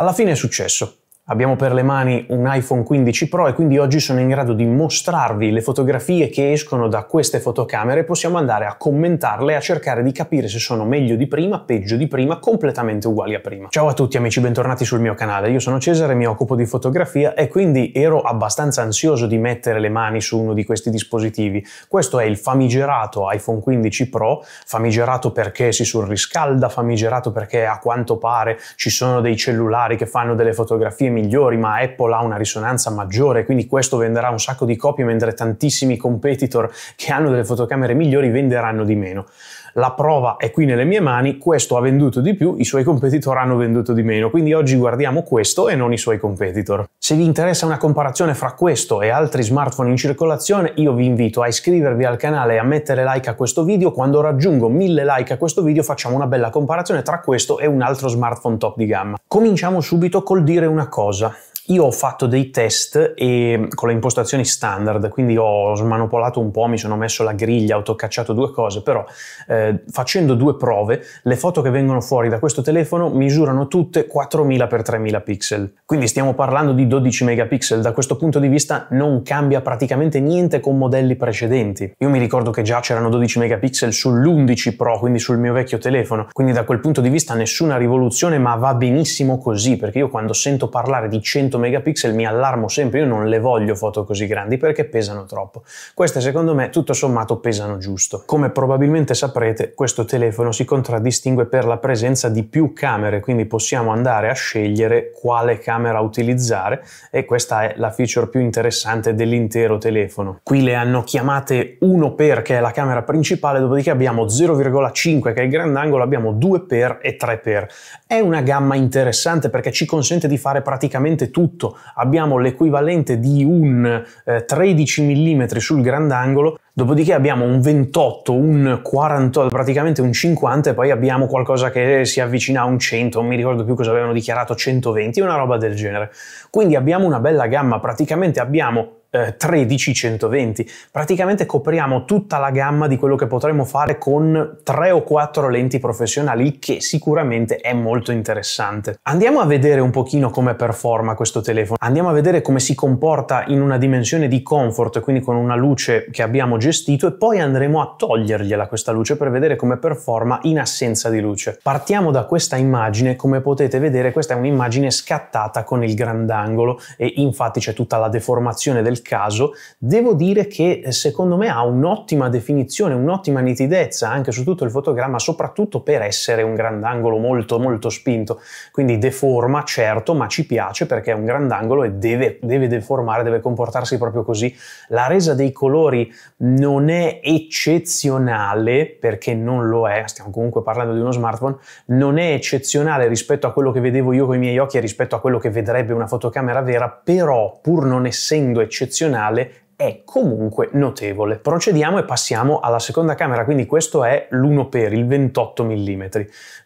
Alla fine è successo. Abbiamo per le mani un iPhone 15 Pro e quindi oggi sono in grado di mostrarvi le fotografie che escono da queste fotocamere e possiamo andare a commentarle e a cercare di capire se sono meglio di prima, peggio di prima, completamente uguali a prima. Ciao a tutti amici, bentornati sul mio canale. Io sono Cesare, mi occupo di fotografia e quindi ero abbastanza ansioso di mettere le mani su uno di questi dispositivi. Questo è il famigerato iPhone 15 Pro, famigerato perché si surriscalda, famigerato perché a quanto pare ci sono dei cellulari che fanno delle fotografie migliori migliori, ma Apple ha una risonanza maggiore, quindi questo venderà un sacco di copie, mentre tantissimi competitor che hanno delle fotocamere migliori venderanno di meno la prova è qui nelle mie mani, questo ha venduto di più, i suoi competitor hanno venduto di meno, quindi oggi guardiamo questo e non i suoi competitor. Se vi interessa una comparazione fra questo e altri smartphone in circolazione, io vi invito a iscrivervi al canale e a mettere like a questo video, quando raggiungo mille like a questo video facciamo una bella comparazione tra questo e un altro smartphone top di gamma. Cominciamo subito col dire una cosa, io ho fatto dei test e, mm, con le impostazioni standard, quindi ho smanopolato un po', mi sono messo la griglia, ho toccacciato due cose, però eh, facendo due prove, le foto che vengono fuori da questo telefono misurano tutte 4000x3000 pixel. Quindi stiamo parlando di 12 megapixel, da questo punto di vista non cambia praticamente niente con modelli precedenti. Io mi ricordo che già c'erano 12 megapixel sull'11 Pro, quindi sul mio vecchio telefono, quindi da quel punto di vista nessuna rivoluzione, ma va benissimo così, perché io quando sento parlare di 100 megapixel mi allarmo sempre, io non le voglio foto così grandi perché pesano troppo. Queste secondo me tutto sommato pesano giusto. Come probabilmente saprete questo telefono si contraddistingue per la presenza di più camere, quindi possiamo andare a scegliere quale camera utilizzare e questa è la feature più interessante dell'intero telefono. Qui le hanno chiamate 1x che è la camera principale, dopodiché abbiamo 0,5 che è il grandangolo, abbiamo 2x e 3x. È una gamma interessante perché ci consente di fare praticamente tutto tutto abbiamo l'equivalente di un eh, 13 mm sul grandangolo, dopodiché abbiamo un 28, un 48, praticamente un 50 e poi abbiamo qualcosa che si avvicina a un 100, non mi ricordo più cosa avevano dichiarato, 120, una roba del genere. Quindi abbiamo una bella gamma, praticamente abbiamo eh, 13-120. Praticamente copriamo tutta la gamma di quello che potremmo fare con 3 o 4 lenti professionali che sicuramente è molto interessante. Andiamo a vedere un pochino come performa questo telefono, andiamo a vedere come si comporta in una dimensione di comfort, quindi con una luce che abbiamo gestito e poi andremo a togliergliela questa luce per vedere come performa in assenza di luce. Partiamo da questa immagine, come potete vedere questa è un'immagine scattata con il grandangolo e infatti c'è tutta la deformazione del caso, devo dire che eh, secondo me ha un'ottima definizione, un'ottima nitidezza anche su tutto il fotogramma, soprattutto per essere un grandangolo molto molto spinto. Quindi deforma, certo, ma ci piace perché è un grandangolo e deve, deve deformare, deve comportarsi proprio così. La resa dei colori non è eccezionale, perché non lo è, stiamo comunque parlando di uno smartphone, non è eccezionale rispetto a quello che vedevo io con i miei occhi e rispetto a quello che vedrebbe una fotocamera vera, però pur non essendo eccezionale, eccezionale è comunque notevole. Procediamo e passiamo alla seconda camera, quindi questo è l'1 x il 28 mm.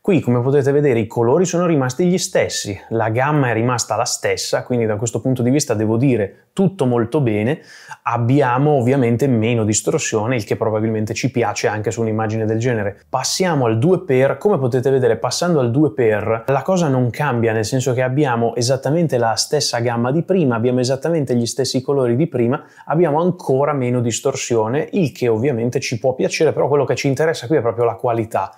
Qui come potete vedere i colori sono rimasti gli stessi, la gamma è rimasta la stessa, quindi da questo punto di vista devo dire tutto molto bene. Abbiamo ovviamente meno distorsione, il che probabilmente ci piace anche su un'immagine del genere. Passiamo al 2 x come potete vedere passando al 2 x la cosa non cambia, nel senso che abbiamo esattamente la stessa gamma di prima, abbiamo esattamente gli stessi colori di prima, abbiamo abbiamo ancora meno distorsione, il che ovviamente ci può piacere, però quello che ci interessa qui è proprio la qualità.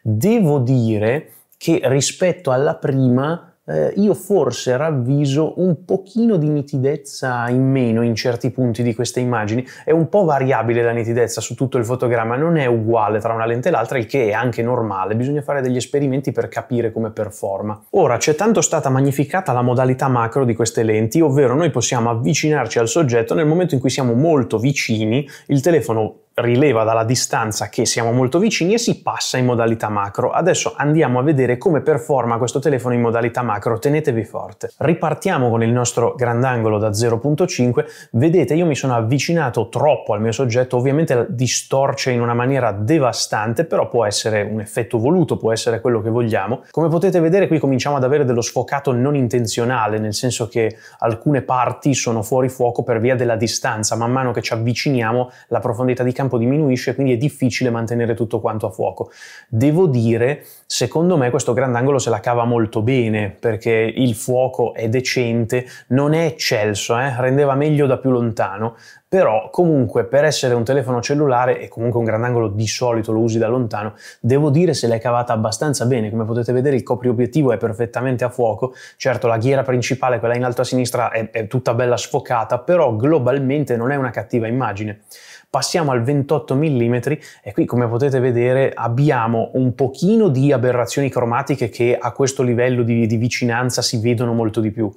Devo dire che rispetto alla prima eh, io forse ravviso un pochino di nitidezza in meno in certi punti di queste immagini. È un po' variabile la nitidezza su tutto il fotogramma, non è uguale tra una lente e l'altra, il che è anche normale, bisogna fare degli esperimenti per capire come performa. Ora, c'è tanto stata magnificata la modalità macro di queste lenti, ovvero noi possiamo avvicinarci al soggetto nel momento in cui siamo molto vicini, il telefono rileva dalla distanza che siamo molto vicini e si passa in modalità macro. Adesso andiamo a vedere come performa questo telefono in modalità macro, tenetevi forte. Ripartiamo con il nostro grandangolo da 0.5, vedete io mi sono avvicinato troppo al mio soggetto, ovviamente distorce in una maniera devastante, però può essere un effetto voluto, può essere quello che vogliamo. Come potete vedere qui cominciamo ad avere dello sfocato non intenzionale, nel senso che alcune parti sono fuori fuoco per via della distanza, man mano che ci avviciniamo la profondità di campo campo diminuisce, quindi è difficile mantenere tutto quanto a fuoco. Devo dire, secondo me questo grandangolo se la cava molto bene, perché il fuoco è decente, non è eccelso, eh? rendeva meglio da più lontano, però comunque per essere un telefono cellulare e comunque un grandangolo di solito lo usi da lontano, devo dire se l'è cavata abbastanza bene, come potete vedere il copriobiettivo è perfettamente a fuoco, certo la ghiera principale, quella in alto a sinistra, è, è tutta bella sfocata, però globalmente non è una cattiva immagine passiamo al 28 mm e qui come potete vedere abbiamo un pochino di aberrazioni cromatiche che a questo livello di, di vicinanza si vedono molto di più,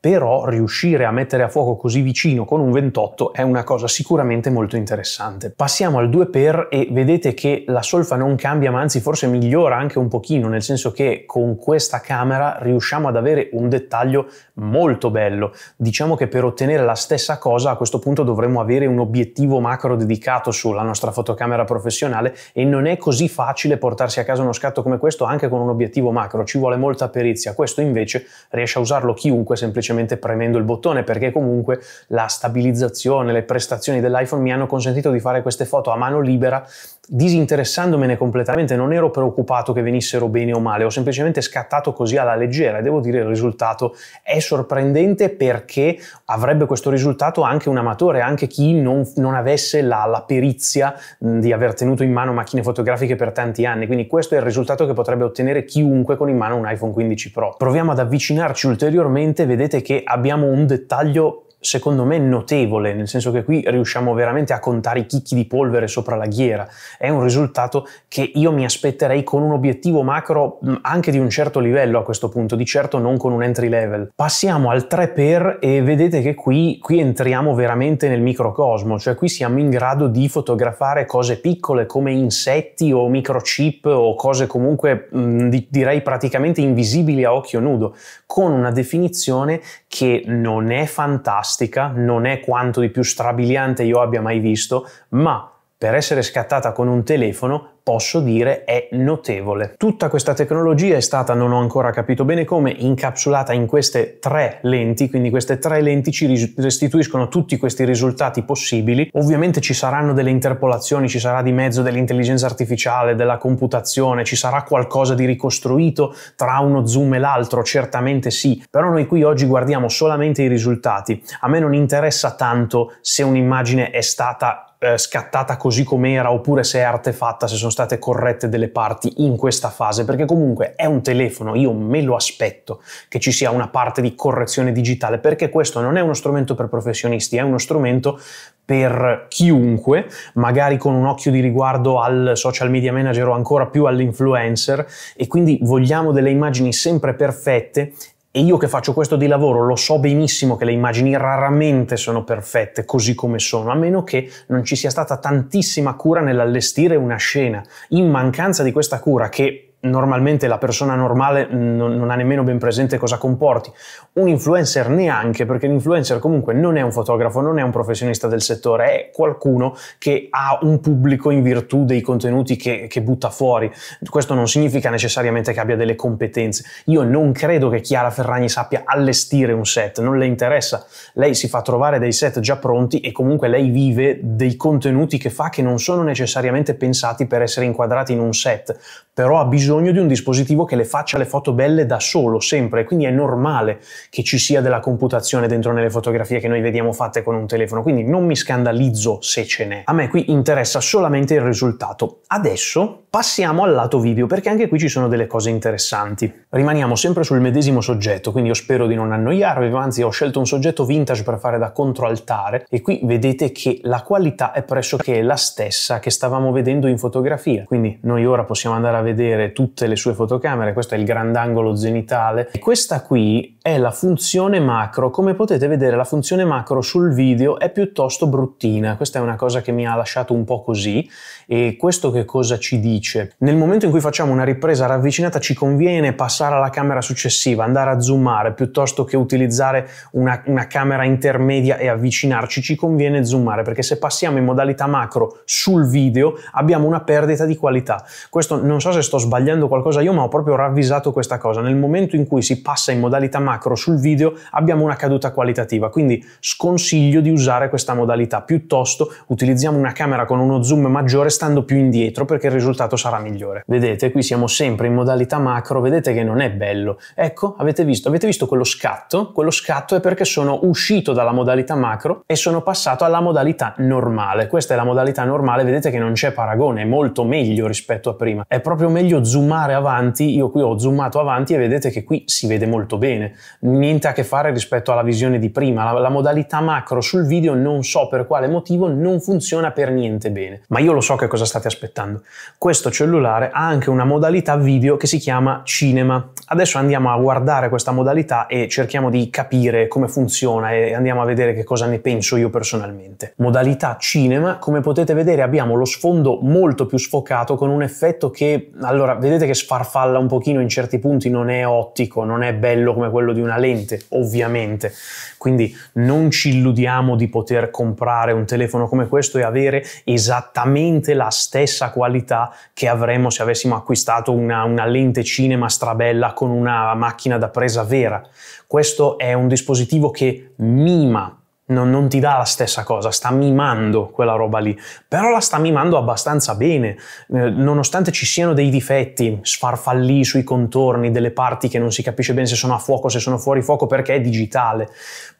però riuscire a mettere a fuoco così vicino con un 28 è una cosa sicuramente molto interessante. Passiamo al 2 x e vedete che la solfa non cambia ma anzi forse migliora anche un pochino, nel senso che con questa camera riusciamo ad avere un dettaglio molto bello. Diciamo che per ottenere la stessa cosa a questo punto dovremmo avere un obiettivo macro dedicato sulla nostra fotocamera professionale e non è così facile portarsi a casa uno scatto come questo anche con un obiettivo macro, ci vuole molta perizia. Questo invece riesce a usarlo chiunque semplicemente semplicemente premendo il bottone perché comunque la stabilizzazione, le prestazioni dell'iPhone mi hanno consentito di fare queste foto a mano libera disinteressandomene completamente, non ero preoccupato che venissero bene o male, ho semplicemente scattato così alla leggera e devo dire il risultato è sorprendente perché avrebbe questo risultato anche un amatore, anche chi non, non avesse la, la perizia di aver tenuto in mano macchine fotografiche per tanti anni, quindi questo è il risultato che potrebbe ottenere chiunque con in mano un iPhone 15 Pro. Proviamo ad avvicinarci ulteriormente, vedete che abbiamo un dettaglio secondo me notevole, nel senso che qui riusciamo veramente a contare i chicchi di polvere sopra la ghiera. È un risultato che io mi aspetterei con un obiettivo macro mm, anche di un certo livello a questo punto, di certo non con un entry level. Passiamo al 3 per e vedete che qui, qui entriamo veramente nel microcosmo, cioè qui siamo in grado di fotografare cose piccole come insetti o microchip o cose comunque mh, mm, di, direi praticamente invisibili a occhio nudo, con una definizione che non è fantastica plastica, non è quanto di più strabiliante io abbia mai visto, ma per essere scattata con un telefono posso dire è notevole. Tutta questa tecnologia è stata, non ho ancora capito bene come, incapsulata in queste tre lenti, quindi queste tre lenti ci restituiscono tutti questi risultati possibili. Ovviamente ci saranno delle interpolazioni, ci sarà di mezzo dell'intelligenza artificiale, della computazione, ci sarà qualcosa di ricostruito tra uno zoom e l'altro, certamente sì, però noi qui oggi guardiamo solamente i risultati. A me non interessa tanto se un'immagine è stata eh, scattata così com'era oppure se è artefatta, se sono state corrette delle parti in questa fase, perché comunque è un telefono, io me lo aspetto che ci sia una parte di correzione digitale, perché questo non è uno strumento per professionisti, è uno strumento per chiunque, magari con un occhio di riguardo al social media manager o ancora più all'influencer e quindi vogliamo delle immagini sempre perfette e io che faccio questo di lavoro lo so benissimo che le immagini raramente sono perfette così come sono, a meno che non ci sia stata tantissima cura nell'allestire una scena. In mancanza di questa cura, che normalmente la persona normale non, non, ha nemmeno ben presente cosa comporti, un influencer neanche, perché l'influencer comunque non è un fotografo, non è un professionista del settore, è qualcuno che ha un pubblico in virtù dei contenuti che, che butta fuori. Questo non significa necessariamente che abbia delle competenze. Io non credo che Chiara Ferragni sappia allestire un set, non le interessa. Lei si fa trovare dei set già pronti e comunque lei vive dei contenuti che fa che non sono necessariamente pensati per essere inquadrati in un set, però ha bisogno bisogno di un dispositivo che le faccia le foto belle da solo, sempre, quindi è normale che ci sia della computazione dentro nelle fotografie che noi vediamo fatte con un telefono, quindi non mi scandalizzo se ce n'è. A me qui interessa solamente il risultato. Adesso passiamo al lato video, perché anche qui ci sono delle cose interessanti. Rimaniamo sempre sul medesimo soggetto, quindi io spero di non annoiarvi, anzi ho scelto un soggetto vintage per fare da controaltare e qui vedete che la qualità è pressoché la stessa che stavamo vedendo in fotografia, quindi noi ora possiamo andare a vedere tutto tutte le sue fotocamere, questo è il grandangolo zenitale. E questa qui è la funzione macro. Come potete vedere la funzione macro sul video è piuttosto bruttina, questa è una cosa che mi ha lasciato un po' così e questo che cosa ci dice? Nel momento in cui facciamo una ripresa ravvicinata ci conviene passare alla camera successiva, andare a zoomare piuttosto che utilizzare una, una camera intermedia e avvicinarci, ci conviene zoomare perché se passiamo in modalità macro sul video abbiamo una perdita di qualità. Questo non so se sto sbagliando qualcosa io ma ho proprio ravvisato questa cosa, nel momento in cui si passa in modalità macro macro sul video abbiamo una caduta qualitativa, quindi sconsiglio di usare questa modalità, piuttosto utilizziamo una camera con uno zoom maggiore stando più indietro perché il risultato sarà migliore. Vedete, qui siamo sempre in modalità macro, vedete che non è bello. Ecco, avete visto, avete visto quello scatto? Quello scatto è perché sono uscito dalla modalità macro e sono passato alla modalità normale. Questa è la modalità normale, vedete che non c'è paragone, è molto meglio rispetto a prima. È proprio meglio zoomare avanti, io qui ho zoomato avanti e vedete che qui si vede molto bene niente a che fare rispetto alla visione di prima. La, la, modalità macro sul video non so per quale motivo non funziona per niente bene, ma io lo so che cosa state aspettando. Questo cellulare ha anche una modalità video che si chiama cinema. Adesso andiamo a guardare questa modalità e cerchiamo di capire come funziona e andiamo a vedere che cosa ne penso io personalmente. Modalità cinema, come potete vedere abbiamo lo sfondo molto più sfocato con un effetto che, allora, vedete che sfarfalla un pochino in certi punti, non è ottico, non è bello come quello quello di una lente, ovviamente. Quindi non ci illudiamo di poter comprare un telefono come questo e avere esattamente la stessa qualità che avremmo se avessimo acquistato una, una lente cinema strabella con una macchina da presa vera. Questo è un dispositivo che mima non, non, ti dà la stessa cosa, sta mimando quella roba lì, però la sta mimando abbastanza bene, eh, nonostante ci siano dei difetti, sfarfallì sui contorni delle parti che non si capisce bene se sono a fuoco, se sono fuori fuoco perché è digitale,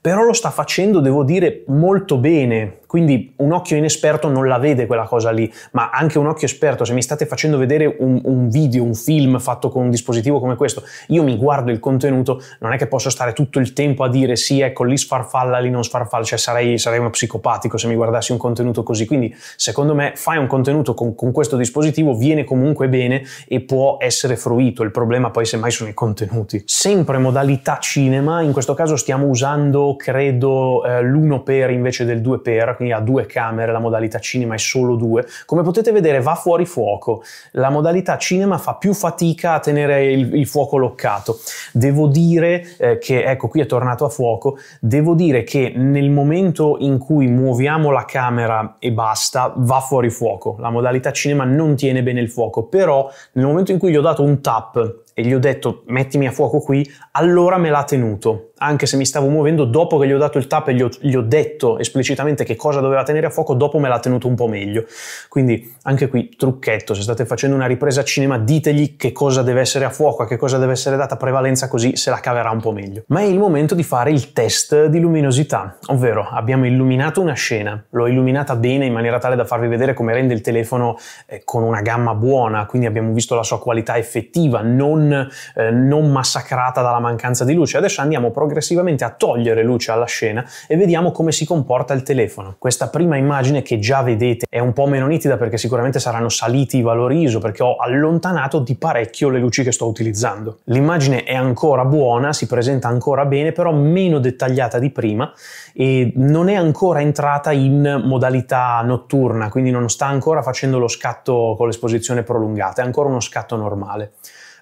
però lo sta facendo, devo dire, molto bene quindi un occhio inesperto non la vede quella cosa lì, ma anche un occhio esperto, se mi state facendo vedere un, un video, un film fatto con un dispositivo come questo, io mi guardo il contenuto, non è che posso stare tutto il tempo a dire sì, ecco lì sfarfalla, lì non sfarfalla, cioè sarei, sarei uno psicopatico se mi guardassi un contenuto così. Quindi secondo me fai un contenuto con, con questo dispositivo, viene comunque bene e può essere fruito. Il problema poi semmai sono i contenuti. Sempre modalità cinema, in questo caso stiamo usando credo eh, l'1 per invece del 2 per, quindi ha due camere, la modalità cinema è solo due. Come potete vedere va fuori fuoco, la modalità cinema fa più fatica a tenere il, il fuoco loccato. Devo dire eh, che, ecco qui è tornato a fuoco, devo dire che nel momento in cui muoviamo la camera e basta va fuori fuoco, la modalità cinema non tiene bene il fuoco, però nel momento in cui gli ho dato un tap e gli ho detto mettimi a fuoco qui, allora me l'ha tenuto, anche se mi stavo muovendo dopo che gli ho dato il tap e gli ho, gli ho detto esplicitamente che cosa doveva tenere a fuoco, dopo me l'ha tenuto un po' meglio. Quindi anche qui trucchetto, se state facendo una ripresa a cinema ditegli che cosa deve essere a fuoco, a che cosa deve essere data prevalenza così se la caverà un po' meglio. Ma è il momento di fare il test di luminosità, ovvero abbiamo illuminato una scena, l'ho illuminata bene in maniera tale da farvi vedere come rende il telefono eh, con una gamma buona, quindi abbiamo visto la sua qualità effettiva, non non, eh, non massacrata dalla mancanza di luce. Adesso andiamo progressivamente a togliere luce alla scena e vediamo come si comporta il telefono. Questa prima immagine che già vedete è un po' meno nitida perché sicuramente saranno saliti i valori ISO perché ho allontanato di parecchio le luci che sto utilizzando. L'immagine è ancora buona, si presenta ancora bene, però meno dettagliata di prima e non è ancora entrata in modalità notturna, quindi non sta ancora facendo lo scatto con l'esposizione prolungata, è ancora uno scatto normale.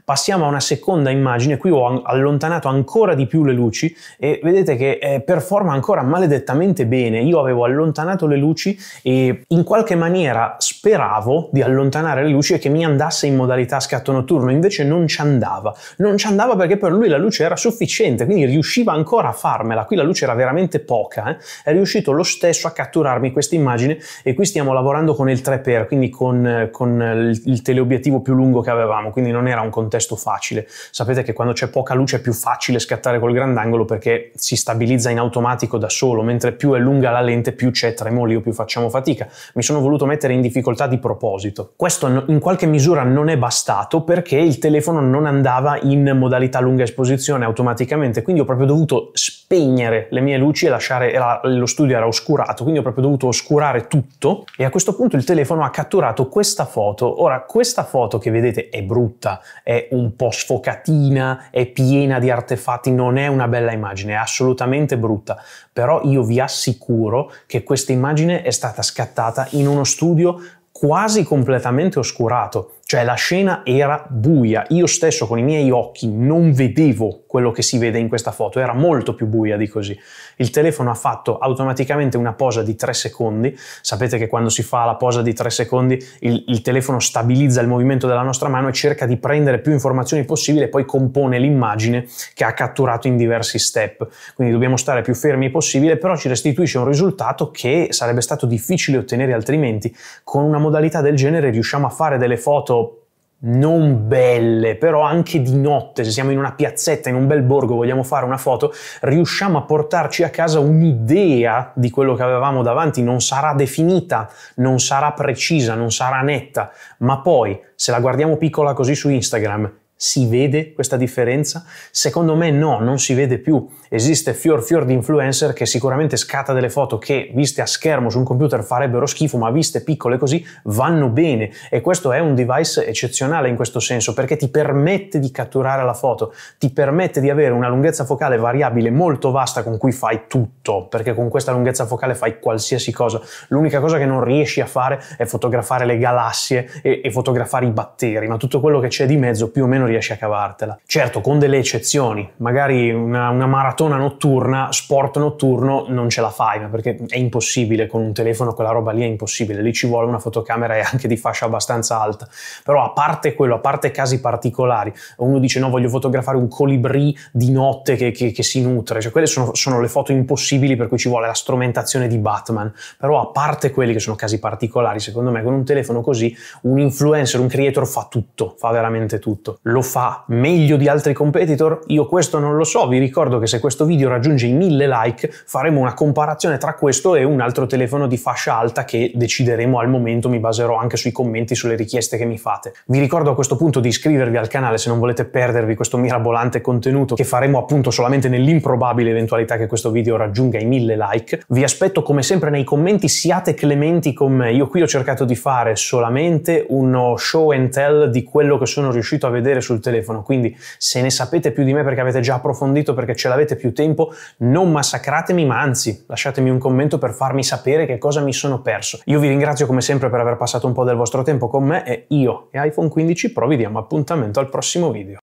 Passiamo a una seconda immagine, qui ho allontanato ancora di più le luci e vedete che eh, performa ancora maledettamente bene. Io avevo allontanato le luci e in qualche maniera speravo di allontanare le luci e che mi andasse in modalità scatto notturno, invece non ci andava. Non ci andava perché per lui la luce era sufficiente, quindi riusciva ancora a farmela. Qui la luce era veramente poca, eh? è riuscito lo stesso a catturarmi questa immagine e qui stiamo lavorando con il 3x, quindi con, con il teleobiettivo più lungo che avevamo, quindi non era un contesto testo facile. Sapete che quando c'è poca luce è più facile scattare col grandangolo perché si stabilizza in automatico da solo, mentre più è lunga la lente più c'è tremolio, più facciamo fatica. Mi sono voluto mettere in difficoltà di proposito. Questo in qualche misura non è bastato perché il telefono non andava in modalità lunga esposizione automaticamente, quindi ho proprio dovuto spiegare spegnere le mie luci e lasciare la, lo studio era oscurato, quindi ho proprio dovuto oscurare tutto e a questo punto il telefono ha catturato questa foto. Ora questa foto che vedete è brutta, è un po' sfocatina, è piena di artefatti, non è una bella immagine, è assolutamente brutta, però io vi assicuro che questa immagine è stata scattata in uno studio quasi completamente oscurato, cioè la scena era buia, io stesso con i miei occhi non vedevo quello che si vede in questa foto, era molto più buia di così. Il telefono ha fatto automaticamente una posa di 3 secondi, sapete che quando si fa la posa di 3 secondi il, il telefono stabilizza il movimento della nostra mano e cerca di prendere più informazioni possibile e poi compone l'immagine che ha catturato in diversi step. Quindi dobbiamo stare più fermi possibile, però ci restituisce un risultato che sarebbe stato difficile ottenere altrimenti. Con una modalità del genere riusciamo a fare delle foto non belle, però anche di notte, se siamo in una piazzetta, in un bel borgo, vogliamo fare una foto, riusciamo a portarci a casa un'idea di quello che avevamo davanti, non sarà definita, non sarà precisa, non sarà netta, ma poi se la guardiamo piccola così su Instagram si vede questa differenza? Secondo me no, non si vede più. Esiste fior fior di influencer che sicuramente scatta delle foto che viste a schermo su un computer farebbero schifo, ma viste piccole così vanno bene e questo è un device eccezionale in questo senso perché ti permette di catturare la foto, ti permette di avere una lunghezza focale variabile molto vasta con cui fai tutto, perché con questa lunghezza focale fai qualsiasi cosa. L'unica cosa che non riesci a fare è fotografare le galassie e, e fotografare i batteri, ma tutto quello che c'è di mezzo più o meno riesci a cavartela. Certo, con delle eccezioni, magari una, una maratona notturna, sport notturno, non ce la fai, ma perché è impossibile con un telefono, quella roba lì è impossibile, lì ci vuole una fotocamera e anche di fascia abbastanza alta. Però a parte quello, a parte casi particolari, uno dice no, voglio fotografare un colibrì di notte che, che, che si nutre, cioè quelle sono, sono le foto impossibili per cui ci vuole la strumentazione di Batman, però a parte quelli che sono casi particolari, secondo me con un telefono così un influencer, un creator fa tutto, fa veramente tutto. Lo lo fa meglio di altri competitor? Io questo non lo so, vi ricordo che se questo video raggiunge i 1000 like faremo una comparazione tra questo e un altro telefono di fascia alta che decideremo al momento, mi baserò anche sui commenti, sulle richieste che mi fate. Vi ricordo a questo punto di iscrivervi al canale se non volete perdervi questo mirabolante contenuto che faremo appunto solamente nell'improbabile eventualità che questo video raggiunga i 1000 like. Vi aspetto come sempre nei commenti, siate clementi con me, io qui ho cercato di fare solamente uno show and tell di quello che sono riuscito a vedere sul telefono, quindi se ne sapete più di me perché avete già approfondito, perché ce l'avete più tempo, non massacratemi, ma anzi lasciatemi un commento per farmi sapere che cosa mi sono perso. Io vi ringrazio come sempre per aver passato un po' del vostro tempo con me e io e iPhone 15 Pro vi diamo appuntamento al prossimo video.